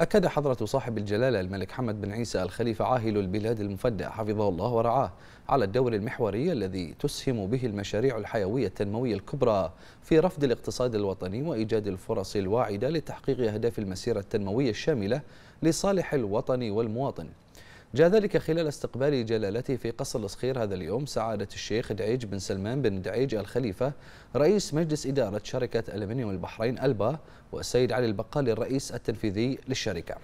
أكد حضرة صاحب الجلالة الملك حمد بن عيسى الخليفة عاهل البلاد المفدى حفظه الله ورعاه على الدور المحوري الذي تسهم به المشاريع الحيوية التنموية الكبرى في رفض الاقتصاد الوطني وإيجاد الفرص الواعدة لتحقيق أهداف المسيرة التنموية الشاملة لصالح الوطن والمواطن جاء ذلك خلال استقبال جلالته في قصر الصخير هذا اليوم سعادة الشيخ دعيج بن سلمان بن دعيج الخليفة رئيس مجلس إدارة شركة ألمنيوم البحرين ألبا والسيد علي البقالي الرئيس التنفيذي للشركة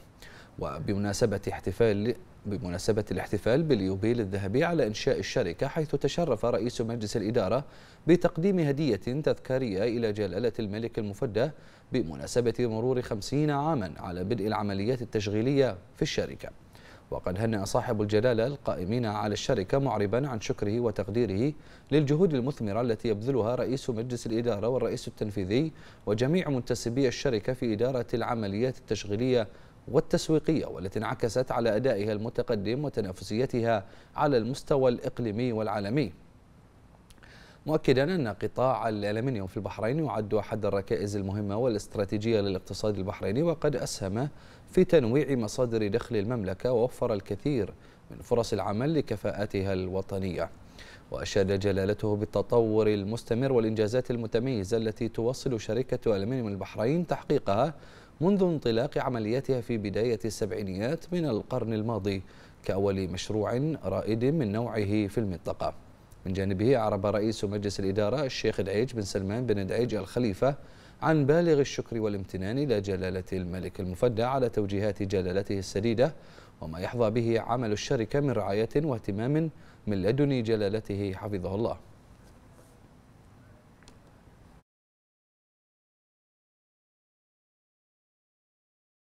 وبمناسبة احتفال بمناسبة الاحتفال باليوبيل الذهبي على إنشاء الشركة حيث تشرف رئيس مجلس الإدارة بتقديم هدية تذكارية إلى جلالة الملك المفدى بمناسبة مرور خمسين عاما على بدء العمليات التشغيلية في الشركة وقد هنأ صاحب الجلالة القائمين على الشركة معربا عن شكره وتقديره للجهود المثمرة التي يبذلها رئيس مجلس الإدارة والرئيس التنفيذي وجميع منتسبي الشركة في إدارة العمليات التشغيلية والتسويقية والتي انعكست على أدائها المتقدم وتنافسيتها على المستوى الإقليمي والعالمي مؤكدا أن قطاع الألمنيوم في البحرين يعد أحد الركائز المهمة والاستراتيجية للاقتصاد البحريني وقد أسهم في تنويع مصادر دخل المملكة ووفر الكثير من فرص العمل لكفاءاتها الوطنية وأشاد جلالته بالتطور المستمر والإنجازات المتميزة التي توصل شركة ألمنيوم البحرين تحقيقها منذ انطلاق عملياتها في بداية السبعينيات من القرن الماضي كأول مشروع رائد من نوعه في المنطقة من جانبه عرب رئيس مجلس الإدارة الشيخ دعيج بن سلمان بن دعيج الخليفة عن بالغ الشكر والامتنان لجلالة الملك المفدى على توجيهات جلالته السديدة وما يحظى به عمل الشركة من رعاية واهتمام من لدن جلالته حفظه الله